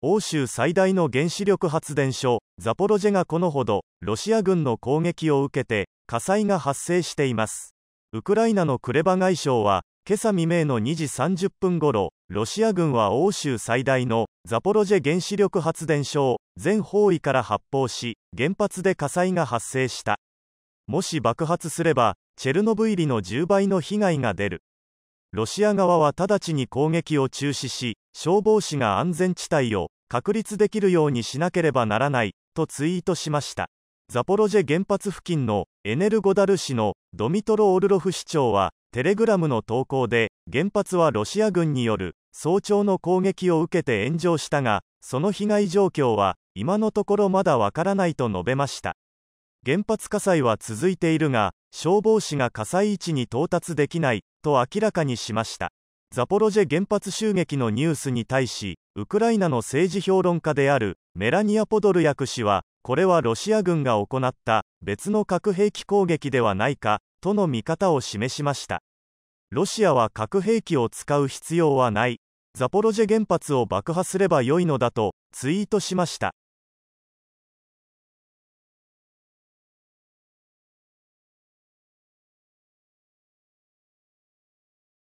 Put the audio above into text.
欧州最大の原子力発電所ザポロジェがこのほどロシア軍の攻撃を受けて火災が発生していますウクライナのクレバ外相は今朝未明の2時30分ごろロシア軍は欧州最大のザポロジェ原子力発電所を全方位から発砲し原発で火災が発生したもし爆発すればチェルノブイリの10倍の被害が出るロシア側は直ちに攻撃を中止し消防士が安全地帯を確立できるようにしなければならないとツイートしましたザポロジェ原発付近のエネルゴダル市のドミトロ・オルロフ市長はテレグラムの投稿で原発はロシア軍による早朝の攻撃を受けて炎上したがその被害状況は今のところまだわからないと述べました原発火災は続いているが消防士が火災位置に到達できないと明らかにしましたザポロジェ原発襲撃のニュースに対しウクライナの政治評論家であるメラニア・ポドルヤク氏はこれはロシア軍が行った別の核兵器攻撃ではないかとの見方を示しましたロシアは核兵器を使う必要はないザポロジェ原発を爆破すれば良いのだとツイートしました